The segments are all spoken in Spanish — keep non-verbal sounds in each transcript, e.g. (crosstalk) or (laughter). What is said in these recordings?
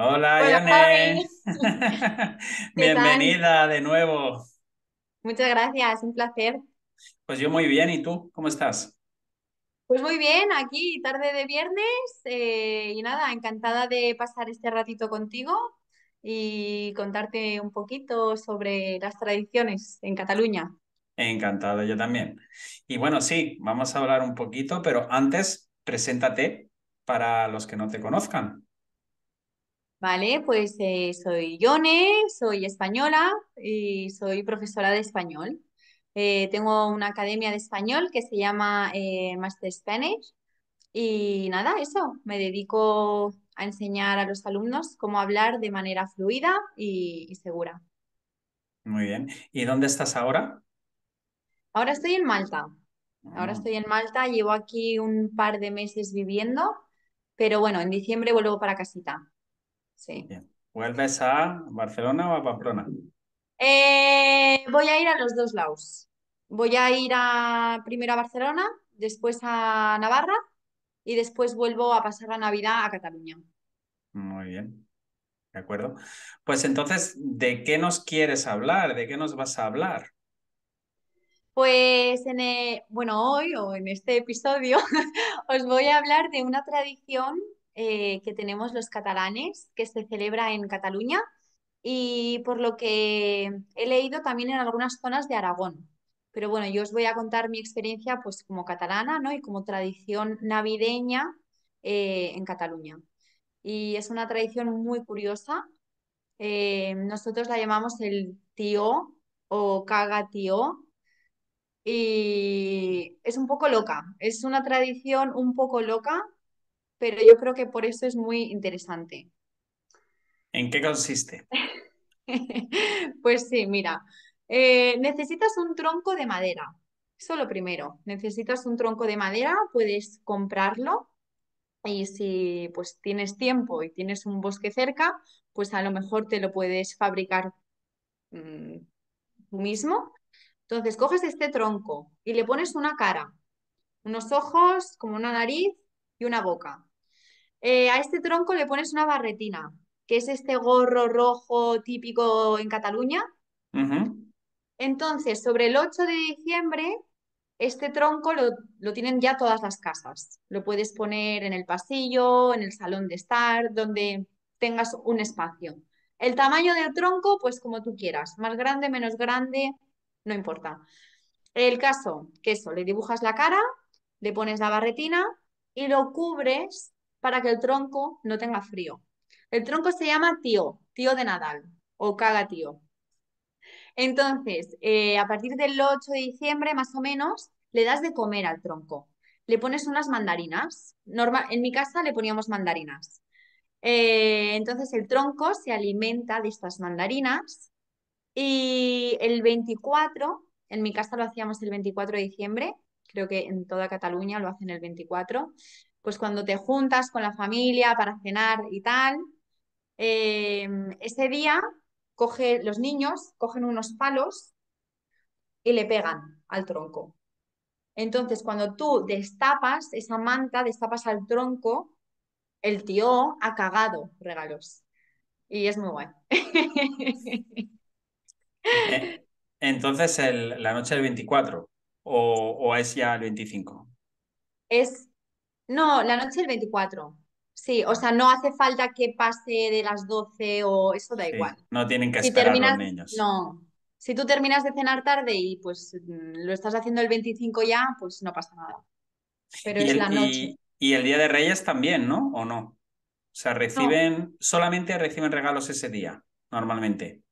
Hola, Yane. (laughs) Bienvenida de nuevo. Muchas gracias, un placer. Pues yo muy bien, ¿y tú cómo estás? Pues muy bien, aquí tarde de viernes eh, y nada, encantada de pasar este ratito contigo y contarte un poquito sobre las tradiciones en Cataluña. Encantado, yo también. Y bueno, sí, vamos a hablar un poquito, pero antes preséntate para los que no te conozcan. Vale, pues eh, soy Yone, soy española y soy profesora de español. Eh, tengo una academia de español que se llama eh, Master Spanish y nada, eso, me dedico a enseñar a los alumnos cómo hablar de manera fluida y, y segura. Muy bien. ¿Y dónde estás ahora? Ahora estoy en Malta. Ahora ah. estoy en Malta, llevo aquí un par de meses viviendo, pero bueno, en diciembre vuelvo para casita. Sí. ¿Vuelves a Barcelona o a Pamplona? Eh, voy a ir a los dos lados. Voy a ir a, primero a Barcelona, después a Navarra y después vuelvo a pasar la Navidad a Cataluña. Muy bien. De acuerdo. Pues entonces, ¿de qué nos quieres hablar? ¿De qué nos vas a hablar? Pues en, eh, bueno, hoy o en este episodio (laughs) os voy a hablar de una tradición eh, que tenemos los catalanes, que se celebra en Cataluña y por lo que he leído también en algunas zonas de Aragón. Pero bueno, yo os voy a contar mi experiencia pues como catalana ¿no? y como tradición navideña eh, en Cataluña. Y es una tradición muy curiosa. Eh, nosotros la llamamos el tío o caga tío. Y es un poco loca, es una tradición un poco loca pero yo creo que por eso es muy interesante. ¿En qué consiste? (laughs) pues sí, mira, eh, necesitas un tronco de madera. Eso lo primero. Necesitas un tronco de madera, puedes comprarlo y si pues tienes tiempo y tienes un bosque cerca, pues a lo mejor te lo puedes fabricar mm, tú mismo. Entonces coges este tronco y le pones una cara, unos ojos, como una nariz y una boca. Eh, a este tronco le pones una barretina, que es este gorro rojo típico en Cataluña. Entonces, sobre el 8 de diciembre, este tronco lo, lo, tienen ya todas las casas. Lo puedes poner en el pasillo, en el salón de estar, donde tengas un espacio. El tamaño del tronco, pues como tú quieras, más grande, menos grande, no importa. El caso, que eso, le dibujas la cara, le pones la barretina y lo cubres para que el tronco no tenga frío. El tronco se llama tío, tío de Nadal o caga tío. Entonces, eh, a partir del 8 de diciembre más o menos, le das de comer al tronco. Le pones unas mandarinas. Normal, en mi casa le poníamos mandarinas. Eh, entonces el tronco se alimenta de estas mandarinas y el 24, en mi casa lo hacíamos el 24 de diciembre, creo que en toda Cataluña lo hacen el 24, pues cuando te juntas con la familia para cenar y tal, em, ese día coge, los niños cogen unos palos y le pegan al tronco. Entonces, cuando tú destapas esa manta, destapas al tronco, el tío ha cagado regalos. Y es muy bueno. Eh, entonces, la noche del 24 o, o es ya el 25? Es no, la noche el 24. Sí, o sea, no hace falta que pase de las 12 o eso da igual. No tienen que si esperar No. Si tú terminas de cenar tarde y pues mm, lo estás haciendo el 25 ya, pues no pasa nada. Pero es la noche. Y, el Día de Reyes también, ¿no? ¿O no? O sea, reciben, solamente reciben regalos ese día, normalmente.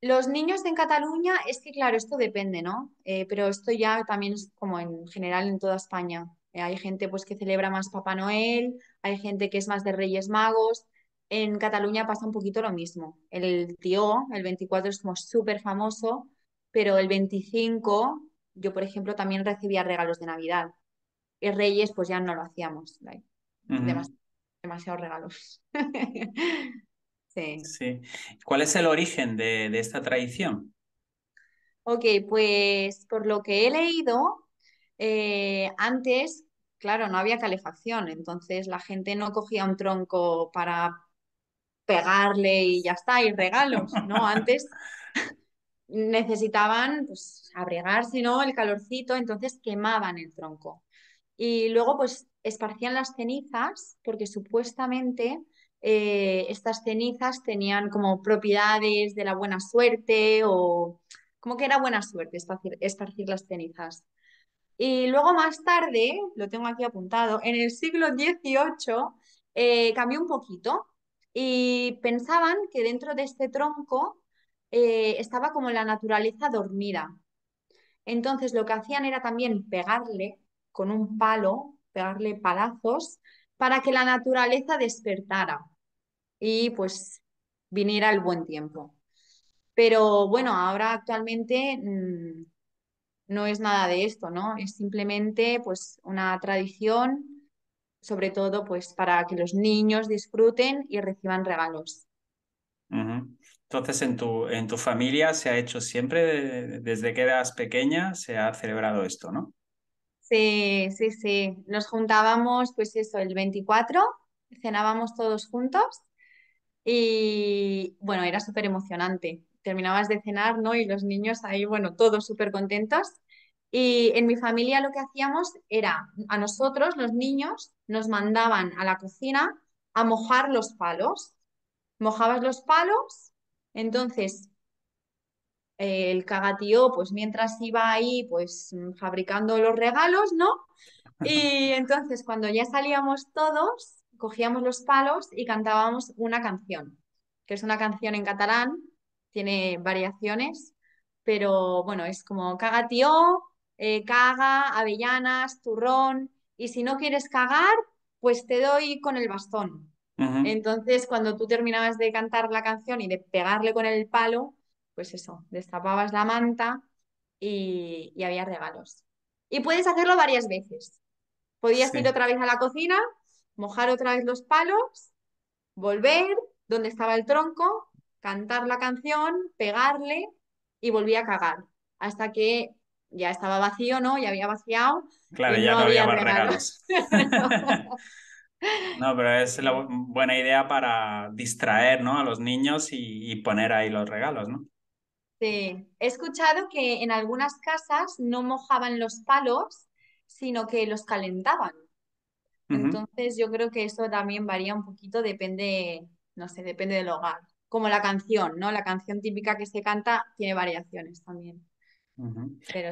Los niños en Cataluña, es que claro, esto depende, ¿no? Eh, pero esto ya también es como en general en toda España. Eh, hay gente pues, que celebra más Papá Noel, hay gente que es más de Reyes Magos. En Cataluña pasa un poquito lo mismo. El tío, el 24 es como súper famoso, pero el 25 yo, por ejemplo, también recibía regalos de Navidad. Y Reyes pues ya no lo hacíamos. demasiados regalos. (laughs) sí. ¿Cuál es el origen de, esta tradición? Ok, pues por lo que he leído, eh, antes Claro, no había calefacción, entonces la gente no cogía un tronco para pegarle y ya está, y regalos, ¿no? Antes (laughs) necesitaban pues, abrigarse, ¿no? El calorcito, entonces quemaban el tronco. Y luego pues esparcían las cenizas porque supuestamente eh, estas cenizas tenían como propiedades de la buena suerte o como que era buena suerte esparcir las cenizas. Y luego más tarde, lo tengo aquí apuntado, en el siglo XVIII eh, cambió un poquito y pensaban que dentro de este tronco eh, estaba como la naturaleza dormida. Entonces lo que hacían era también pegarle con un palo, pegarle palazos, para que la naturaleza despertara y pues viniera el buen tiempo. Pero bueno, ahora actualmente mm, no es nada de esto, ¿no? Es simplemente pues una tradición, sobre todo pues para que los niños disfruten y reciban regalos. Entonces, ¿en tu, en tu familia se ha hecho siempre, desde que eras pequeña, se ha celebrado esto, ¿no? Sí, sí, sí. Nos juntábamos, pues eso, el 24, cenábamos todos juntos y bueno, era súper emocionante terminabas de cenar, ¿no? Y los niños ahí, bueno, todos súper contentos. Y en mi familia lo que hacíamos era, a nosotros, los niños, nos mandaban a la cocina a mojar los palos. Mojabas los palos, entonces eh, el cagatío, pues mientras iba ahí, pues fabricando los regalos, ¿no? Y (laughs) entonces cuando ya salíamos todos, cogíamos los palos y cantábamos una canción, que es una canción en catalán tiene variaciones, pero bueno, es como caga tío, eh, caga, avellanas, turrón, y si no quieres cagar, pues te doy con el bastón. Entonces, cuando tú terminabas de cantar la canción y de pegarle con el palo, pues eso, destapabas la manta y, había regalos. Y puedes hacerlo varias veces. Podías ir otra vez a la cocina, mojar otra vez los palos, volver donde estaba el tronco cantar la canción, pegarle y volví a cagar. Hasta que ya estaba vacío, ¿no? Ya había vaciado. Claro, ya no, había, más regalos. (laughs) no, pero es la buena idea para distraer, ¿no? A los niños y, poner ahí los regalos, ¿no? Sí, he escuchado que en algunas casas no mojaban los palos, sino que los calentaban. Entonces yo creo que eso también varía un poquito, depende, no sé, depende del hogar como la canción, ¿no? La canción típica que se canta tiene variaciones también.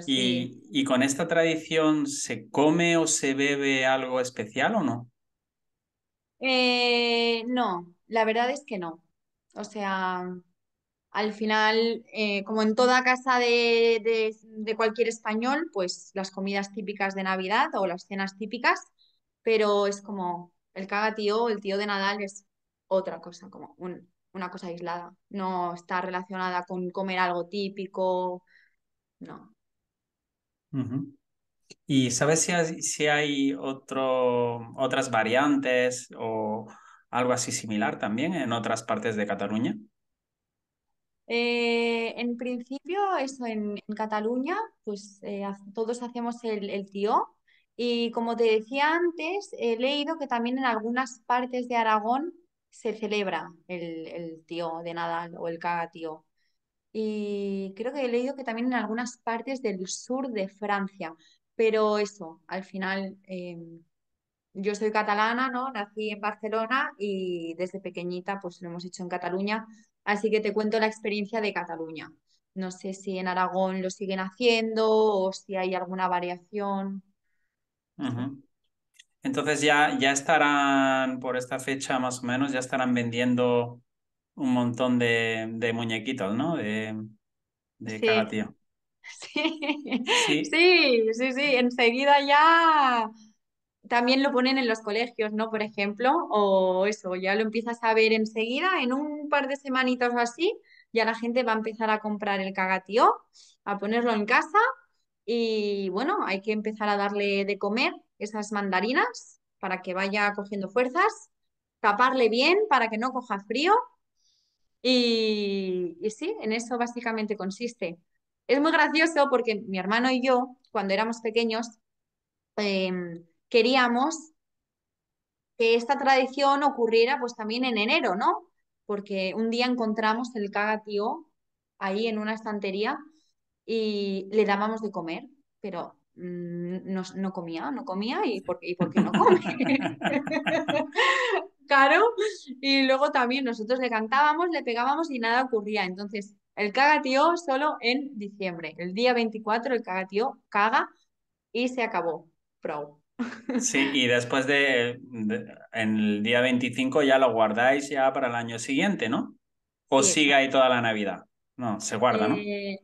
¿Y, con esta tradición se come o se bebe algo especial o no? Eh, no, la verdad es que no. O sea, al final, eh, como en toda casa de, cualquier español, pues las comidas típicas de Navidad o las cenas típicas, pero es como el caga tío, el tío de Nadal es otra cosa, como un, una cosa aislada, no está relacionada con comer algo típico, no. ¿Y sabes si hay, otro, otras variantes o algo así similar también en otras partes de Cataluña? Eh, en principio, eso en, Cataluña, pues eh, todos hacemos el tío. Y como te decía antes, he leído que también en algunas partes de Aragón se celebra el, tío de Nadal o el caga Y creo que he leído que también en algunas partes del sur de Francia. Pero eso, al final, em, yo soy catalana, ¿no? Nací en Barcelona y desde pequeñita pues lo hemos hecho en Cataluña. Así que te cuento la experiencia de Cataluña. No sé si en Aragón lo siguen haciendo o si hay alguna variación. Ajá. Entonces ya, ya estarán, por esta fecha más o menos, ya estarán vendiendo un montón de, muñequitos, ¿no? De, de sí. (laughs) Sí. sí. sí, sí, sí, enseguida ya también lo ponen en los colegios, ¿no? Por ejemplo, o eso, ya lo empiezas a ver enseguida, en un par de semanitas o así, ya la gente va a empezar a comprar el cagatío, a ponerlo en casa y bueno, hay que empezar a darle de comer esas mandarinas para que vaya cogiendo fuerzas, taparle bien para que no coja frío y, sí, en eso básicamente consiste. Es muy gracioso porque mi hermano y yo, cuando éramos pequeños, em, queríamos que esta tradición ocurriera pues también en enero, ¿no? Porque un día encontramos el cagatío ahí en una estantería y le dábamos de comer, pero Mm, no, comía, no comía y porque, y no come. (laughs) claro. Y luego también nosotros le cantábamos, le pegábamos y nada ocurría. Entonces, el tío solo en diciembre. El día 24 el tío caga y se acabó. Pro. Sí, y (laughs) después de, en el día 25 ya lo guardáis ya para el año siguiente, ¿no? ¿O sigue ahí toda la Navidad? No, se guarda, ¿no? Eh,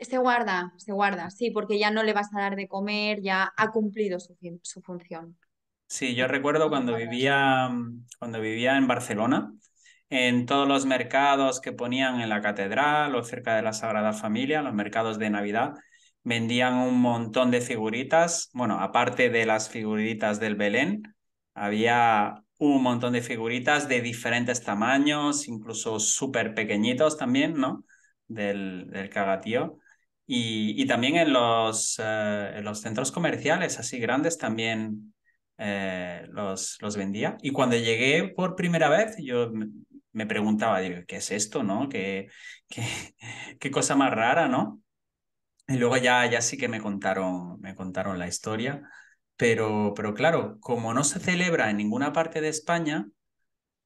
se guarda, se guarda, sí, porque ya no le vas a dar de comer, ya ha cumplido su, función. Sí, yo recuerdo cuando vivía, mm, cuando vivía en Barcelona, en todos los mercados que ponían en la catedral o cerca de la Sagrada Familia, los mercados de Navidad, vendían un montón de figuritas. Bueno, aparte de las figuritas del Belén, había un montón de figuritas de diferentes tamaños, incluso súper pequeñitos también, ¿no? Del, del cagatío. Y, también eh, en los, centros comerciales así grandes también eh, los, los vendía. Y cuando llegué por primera vez, yo me preguntaba, ¿qué es esto, no? ¿Qué, (laughs) qué cosa más rara, no? Y luego ya, ya sí que me contaron, me contaron la historia. Pero, pero claro, como no se celebra en ninguna parte de España,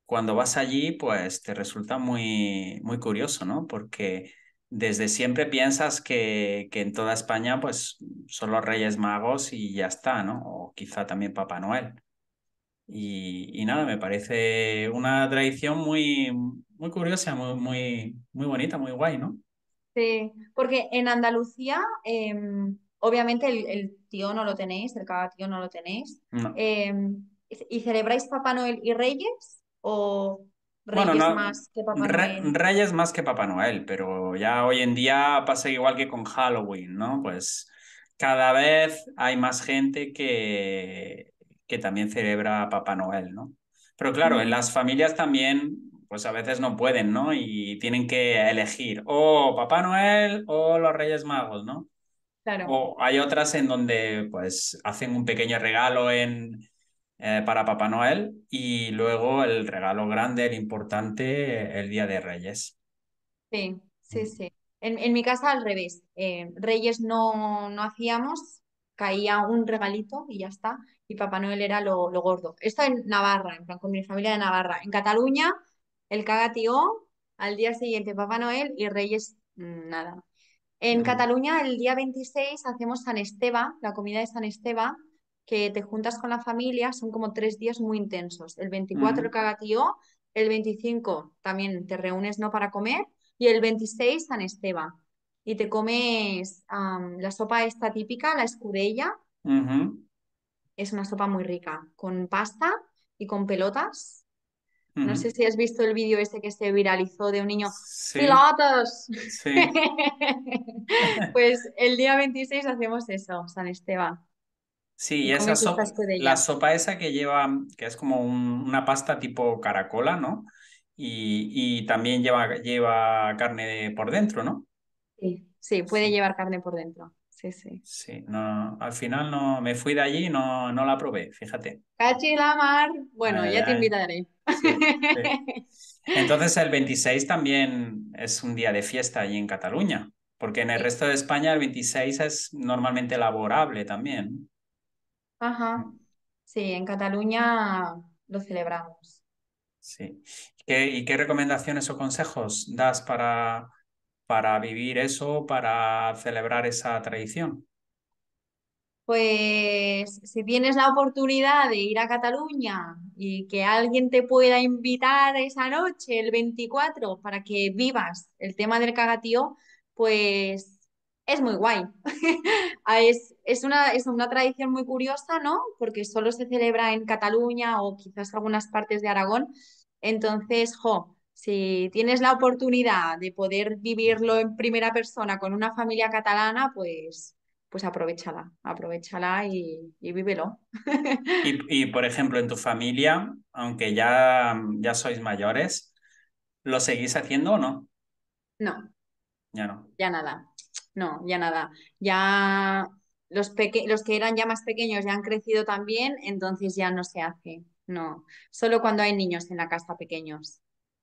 cuando vas allí, pues te resulta muy, muy curioso, ¿no? Porque desde siempre piensas que, en toda España pues son los Reyes Magos y ya está, ¿no? O quizá también Papá Noel. Y, nada, me parece una tradición muy, muy curiosa, muy, muy, muy bonita, muy guay, ¿no? Sí, porque en Andalucía, em, obviamente el, tío no lo tenéis, el cada tío no lo tenéis. Em, ¿Y celebráis Papá Noel y Reyes? ¿O Reyes más que Papá Noel. Reyes más que Papá Noel, pero ya hoy en día pasa igual que con Halloween, ¿no? Pues cada vez hay más gente que, que también celebra a Papá Noel, ¿no? Pero claro, en mm. las familias también, pues a veces no pueden, ¿no? Y tienen que elegir o Papá Noel o los Reyes Magos, ¿no? Claro. O hay otras en donde pues hacen un pequeño regalo en, eh, para Papá Noel y luego el regalo grande, el importante, el Día de Reyes. Sí, sí, mm. sí. En, mi casa al revés. Eh, Reyes no, no hacíamos, caía un regalito y ya está. Y Papá Noel era lo, gordo. Esto en Navarra, en plan, con mi familia de Navarra. En Cataluña, el cagatió, al día siguiente Papá Noel y Reyes nada. En Cataluña, el día 26 hacemos San Esteba, la comida de San Esteba, que te juntas con la familia, son como tres días muy intensos. El 24 el cagatío, el 25 también te reúnes no para comer y el 26 San Esteban. Y te comes la sopa esta típica, la escudella. Es una sopa muy rica, con pasta y con pelotas. No sé si has visto el vídeo ese que se viralizó de un niño. ¡Pelotas! (laughs) pues el día 26 hacemos eso, San Esteban. Sí, esa sopa, la sopa esa que lleva, que es como una pasta tipo caracola, ¿no? Y, también lleva, lleva carne por dentro, ¿no? Sí, sí, puede llevar carne por dentro. Sí, sí. Sí, no, al final no me fui de allí y no, no la probé, fíjate. mar! bueno, ya te invitaré. (laughs) Entonces el 26 también es un día de fiesta allí en Cataluña, porque en el resto de España el 26 es normalmente laborable también. Ajá. Mm. Sí, en Cataluña lo celebramos. Sí. ¿Y qué, recomendaciones o consejos das para, para vivir eso, para celebrar esa tradición? Pues si tienes la oportunidad de ir a Cataluña y que alguien te pueda invitar esa noche, el 24, para que vivas el tema del cagatío, pues es muy guay. (laughs) es, es una, es una tradición muy curiosa, ¿no? Porque solo se celebra en Cataluña o quizás algunas partes de Aragón. Entonces, jo, si tienes la oportunidad de poder vivirlo en primera persona con una familia catalana, pues, pues aprovechala, aprovechala y, y vívelo. (laughs) Y, por ejemplo, en tu familia, aunque ya, ya sois mayores, ¿lo seguís haciendo o no? No. Ya no. Ya nada. No, ya nada. Ya los, los que eran ya más pequeños ya han crecido también, entonces ya no se hace. No, solo cuando hay niños en la casa pequeños.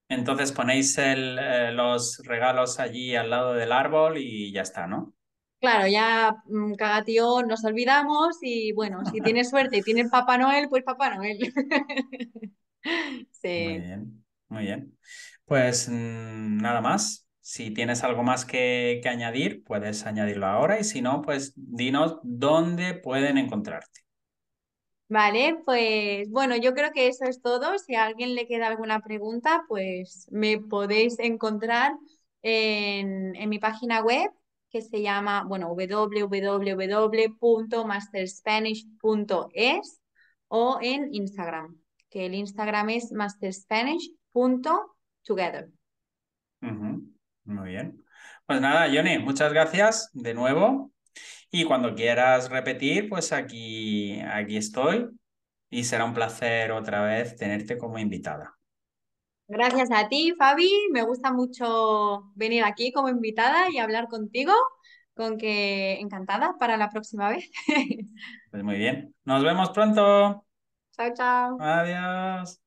Entonces ponéis el, eh, los regalos allí al lado del árbol y ya está, ¿no? Claro, ya mm, cada tío nos olvidamos y bueno, si tienes (laughs) suerte y tienes Papá Noel, pues Papá Noel. (laughs) sí. Muy bien, muy bien. Pues mm, nada más. Si tienes algo más que, añadir, puedes añadirlo ahora y si no, pues dinos dónde pueden encontrarte. Vale, pues bueno, yo creo que eso es todo. Si a alguien le queda alguna pregunta, pues me podéis encontrar en, mi página web que se llama, bueno, www.masterspanish.es o en Instagram, que el Instagram es masterspanish.together. Muy bien. Pues nada, Johnny, muchas gracias de nuevo. Y cuando quieras repetir, pues aquí, aquí estoy y será un placer otra vez tenerte como invitada. Gracias a ti, Fabi. Me gusta mucho venir aquí como invitada y hablar contigo, con que encantada para la próxima vez. (laughs) Pues muy bien. Nos vemos pronto. Chao, chao. Adiós.